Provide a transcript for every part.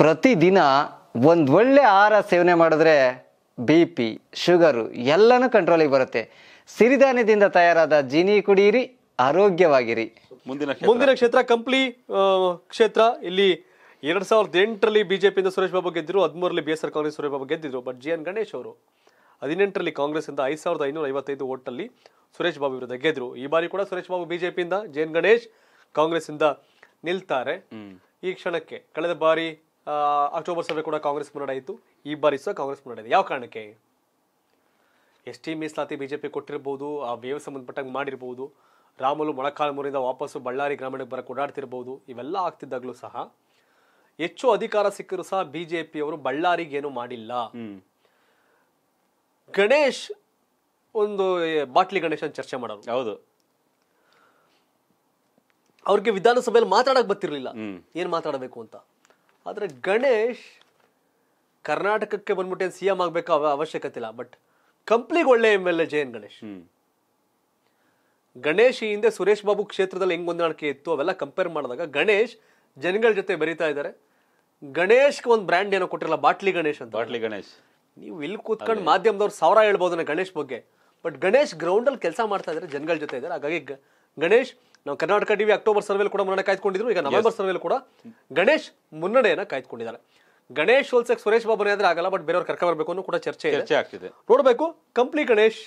ಪ್ರತಿದಿನ ಒಂದು ಒಳ್ಳೆ ಆಹಾರ ಸೇವನೆ ಮಾಡಿದ್ರೆ ಬಿ ಪಿ ಶುಗರು ಎಲ್ಲನೂ ಕಂಟ್ರೋಲಿಗೆ ಬರುತ್ತೆ ಸಿರಿಧಾನ್ಯದಿಂದ ತಯಾರಾದ ಜೀನಿ ಕುಡಿಯಿರಿ ಆರೋಗ್ಯವಾಗಿರಿ ಮುಂದಿನ ಮುಂದಿನ ಕ್ಷೇತ್ರ ಕಂಪ್ಲಿ ಕ್ಷೇತ್ರ ಇಲ್ಲಿ ಎರಡ್ ಸಾವಿರದ ಎಂಟರಲ್ಲಿ ಬಿಜೆಪಿಯಿಂದ ಸುರೇಶ್ ಬಾಬು ಗೆದ್ದಿದ್ರು ಹದಿಮೂರರಲ್ಲಿ ಬಿಎಸ್ಆರ್ ಕಾಂಗ್ರೆಸ್ ಸುರೇಶ್ ಬಾಬು ಗೆದ್ದಿದ್ರು ಬಟ್ ಜಿ ಎನ್ ಗಣೇಶ್ ಅವರು ಹದಿನೆಂಟರಲ್ಲಿ ಇಂದ ಐದು ಸಾವಿರದ ಐನೂರ ಐವತ್ತೈದು ಓಟಲ್ಲಿ ಸುರೇಶ್ ಬಾಬು ವಿರುದ್ಧ ಗೆದ್ರು ಈ ಬಾರಿ ಕೂಡ ಸುರೇಶ್ ಬಾಬು ಬಿಜೆಪಿಯಿಂದ ಜೆ ಎನ್ ಗಣೇಶ್ ಕಾಂಗ್ರೆಸ್ ಇಂದ ನಿಲ್ತಾರೆ ಈ ಕ್ಷಣಕ್ಕೆ ಕಳೆದ ಬಾರಿ ಅಕ್ಟೋಬರ್ ಸಭೆ ಕೂಡ ಕಾಂಗ್ರೆಸ್ ಮುನ್ನಡೆಯಿತು ಈ ಬಾರಿ ಸಹ ಕಾಂಗ್ರೆಸ್ ಮುನ್ನಡೆಯಿದೆ ಯಾವ ಕಾರಣಕ್ಕೆ ಎಸ್ ಟಿ ಮೀಸಲಾತಿ ಬಿಜೆಪಿ ಜೆ ಕೊಟ್ಟಿರ್ಬೋದು ಆ ವೇವ್ ಸಂಬಂಧಪಟ್ಟಂಗೆ ಮಾಡಿರ್ಬೋದು ರಾಮುಲು ಮೊಳಕಾಲ್ಮೂರಿಂದ ವಾಪಸ್ಸು ಬಳ್ಳಾರಿ ಗ್ರಾಮೀಣಕ್ಕೆ ಬರ ಓಡಾಡ್ತಿರ್ಬೋದು ಇವೆಲ್ಲ ಆಗ್ತಿದ್ದಾಗಲೂ ಸಹ ಹೆಚ್ಚು ಅಧಿಕಾರ ಸಿಕ್ಕರೂ ಸಹ ಬಿ ಜೆ ಪಿ ಬಳ್ಳಾರಿಗೆ ಏನು ಮಾಡಿಲ್ಲ ಗಣೇಶ್ ಒಂದು ಬಾಟ್ಲಿ ಗಣೇಶನ್ ಚರ್ಚೆ ಮಾಡೋರು ಹೌದು ಅವ್ರಿಗೆ ವಿಧಾನಸಭೆಯಲ್ಲಿ ಮಾತಾಡಕ್ ಬರ್ತಿರ್ಲಿಲ್ಲ ಏನ್ ಮಾತಾಡಬೇಕು ಅಂತ ಆದರೆ ಗಣೇಶ್ ಕರ್ನಾಟಕಕ್ಕೆ ಬಂದ್ಬಿಟ್ಟು ಸಿ ಎಂ ಆಗಬೇಕು ಅವಶ್ಯಕತೆ ಇಲ್ಲ ಬಟ್ ಕಂಪ್ಲಿಗೆ ಒಳ್ಳೆ M L A J N Ganesh Ganesh ಈ ಹಿಂದೆ ಸುರೇಶ್ ಬಾಬು ಕ್ಷೇತ್ರದಲ್ಲಿ ಹೆಂಗ್ ಹೊಂದಾಣಿಕೆ ಇತ್ತು ಅವೆಲ್ಲ ಕಂಪೇರ್ ಮಾಡಿದಾಗ ಗಣೇಶ್ ಜನಗಳ ಜೊತೆ ಬರೀತಾ ಇದ್ದಾರೆ ಗಣೇಶ್ಗೆ ಒಂದು ಬ್ರ್ಯಾಂಡ್ ಏನೋ ಕೊಟ್ಟಿರಲ್ಲ ಬಾಟ್ಲಿ ಗಣೇಶ್ ಅಂತ ಬಾಟ್ಲಿ ಗಣೇಶ್ ನೀವು ಇಲ್ಲಿ ಕೂತ್ಕೊಂಡು ಮಾಧ್ಯಮದವ್ರು ಸಾವಿರ ಹೇಳ್ಬೋದು ಗಣೇಶ್ ಬಗ್ಗೆ ಬಟ್ ಗಣೇಶ್ ಗ್ರೌಂಡಲ್ಲಿ ಕೆಲಸ ಮಾಡ್ತಾ ಇದ್ದಾರೆ ಜನಗಳ ಜೊತೆ ಇದ್ದಾರೆ ಹಾಗಾಗಿ ಗಣೇಶ್ ನಾವು ಕರ್ನಾಟಕ ಟಿವಿ ಅಕ್ಟೋಬರ್ ಸರ್ವೇಲಿ ಕೂಡ ಮುನ್ನಡೆ ಕಾಯ್ದುಕೊಂಡಿದ್ರು ಈಗ ನವೆಂಬರ್ ಸರ್ವೇಲಿ ಕೂಡ ಗಣೇಶ್ ಮುನ್ನಡೆಯನ್ನ ಕಾಯ್ದುಕೊಂಡಿದ್ದಾರೆ ಗಣೇಶ್ ಹೋಲ್ಸಕ್ ಸುರೇಶ್ ಬಾಬು ಆದ್ರೆ ಆಗಲ್ಲ ಬಟ್ ಬೇರೆಯವ್ರು ಕರ್ಕ ಬರಬೇಕು ಅನ್ನೋ ಕೂಡ ಚರ್ಚೆ ಆಗ್ತಿದೆ ನೋಡಬೇಕು ಕಂಪ್ಲಿ ಗಣೇಶ್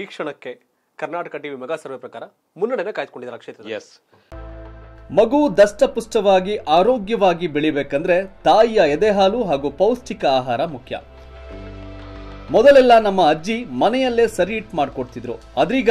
ಈ ಕ್ಷಣಕ್ಕೆ ಕರ್ನಾಟಕ ಟಿವಿ ಮೆಗಾ ಸರ್ವೆ ಪ್ರಕಾರ ಮುನ್ನಡೆಯನ್ನ ಕಾಯ್ದುಕೊಂಡಿದ್ದಾರೆ ಕ್ಷೇತ್ರ ಎಸ್ ಮಗು ದಷ್ಟಪುಷ್ಟವಾಗಿ ಆರೋಗ್ಯವಾಗಿ ಬೆಳಿಬೇಕಂದ್ರೆ ತಾಯಿಯ ಎದೆಹಾಲು ಹಾಗೂ ಪೌಷ್ಟಿಕ ಆಹಾರ ಮುಖ್ಯ ಮೊದಲೆಲ್ಲ ನಮ್ಮ ಅಜ್ಜಿ ಮನೆಯಲ್ಲೇ ಸರಿ ಇಟ್ ಮಾಡ್ಕೊಡ್ತಿದ್ರು ಆದ್ರೀಗ